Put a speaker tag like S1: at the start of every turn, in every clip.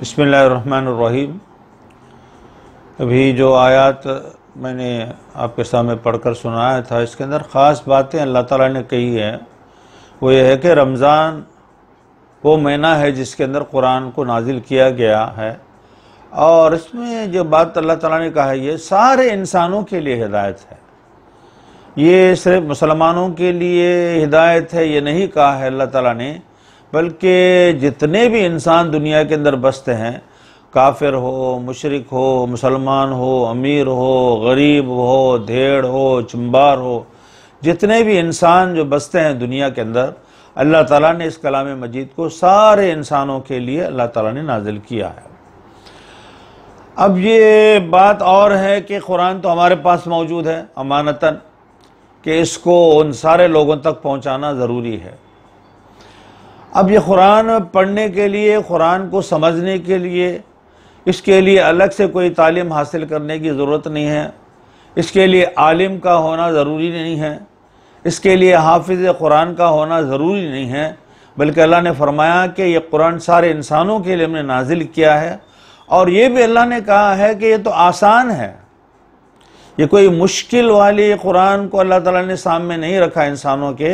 S1: बसमीम अभी जो आयात मैंने आपके सामने पढ़कर सुनाया था इसके अंदर ख़ास बातें अल्लाह ताला ने कही हैं वो ये है कि रमज़ान वो महीना है जिसके अंदर कुरान को नाजिल किया गया है और इसमें जो बात अल्लाह ताला ने कहा है ये सारे इंसानों के लिए हिदायत है ये सिर्फ मुसलमानों के लिए हिदायत है ये नहीं कहा है अल्लाह ताला ने बल्कि जितने भी इंसान दुनिया के अंदर बसते हैं काफिर हो मुशरक हो मुसलमान हो अमीर हो गरीब हो धेड़ हो चुम्बार हो जितने भी इंसान जो बसते हैं दुनिया के अंदर अल्लाह ताला ने इस कलाम मजीद को सारे इंसानों के लिए अल्लाह ताला ने नाजिल किया है अब ये बात और है कि कुरान तो हमारे पास मौजूद है अमानता कि इसको उन सारे लोगों तक पहुंचाना ज़रूरी है अब ये कुरान पढ़ने के लिए कुरान को समझने के लिए इसके लिए अलग से कोई तालीम हासिल करने की ज़रूरत नहीं है इसके लिए आलिम का होना ज़रूरी नहीं है इसके लिए हाफिज़ कुरान का होना ज़रूरी नहीं है बल्कि अल्लाह ने फरमाया कि ये कुरान सारे इंसानों के लिए हमने नाजिल किया है और ये भी अल्लाह ने कहा है कि ये तो आसान है ये कोई मुश्किल वाली कुरान को अल्लाह ताला ने सामने नहीं रखा इंसानों के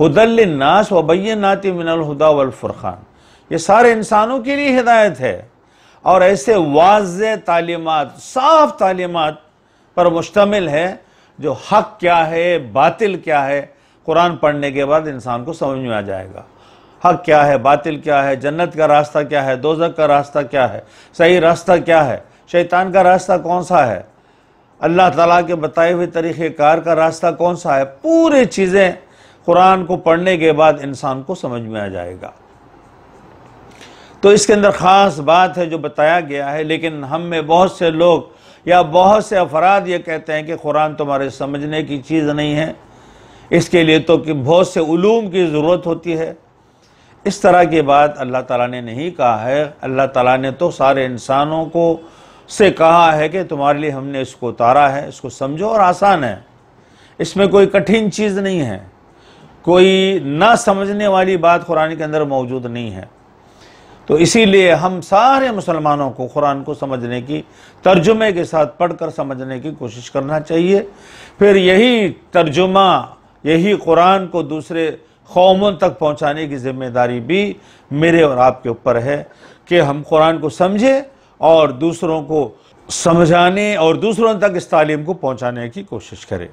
S1: हदल नास वबैन नाति मिनलहुदा वलफुरखान ये सारे इंसानों के लिए हिदायत है और ऐसे वाज तालीमत साफ तालीमत पर मुश्तमिल है जो हक क्या है बातिल क्या है कुरान पढ़ने के बाद इंसान को समझ में आ जाएगा हक क्या है बातिल क्या है जन्नत का रास्ता क्या है दोजक का रास्ता क्या है सही रास्ता क्या है शैतान का रास्ता कौन सा है अल्लाह ताला के बताए हुए तरीक़ार का रास्ता कौन सा है पूरी चीज़ें कुरान को पढ़ने के बाद इंसान को समझ में आ जाएगा तो इसके अंदर ख़ास बात है जो बताया गया है लेकिन हम में बहुत से लोग या बहुत से अफराद ये कहते हैं कि कुरान तुम्हारे समझने की चीज़ नहीं है इसके लिए तो कि बहुत से ूम की ज़रूरत होती है इस तरह की बात अल्लाह ताला ने नहीं कहा है अल्लाह ताला ने तो सारे इंसानों को से कहा है कि तुम्हारे लिए हमने इसको उतारा है इसको समझो और आसान है इसमें कोई कठिन चीज़ नहीं है कोई ना समझने वाली बात कुरान के अंदर मौजूद नहीं है तो इसीलिए हम सारे मुसलमानों को कुरान को समझने की तर्जुमे के साथ पढ़कर समझने की कोशिश करना चाहिए फिर यही तर्जुमा यही कुरान को दूसरे कौमों तक पहुंचाने की जिम्मेदारी भी मेरे और आपके ऊपर है कि हम कुरान को समझें और दूसरों को समझाने और दूसरों तक इस तालीम को पहुँचाने की कोशिश करें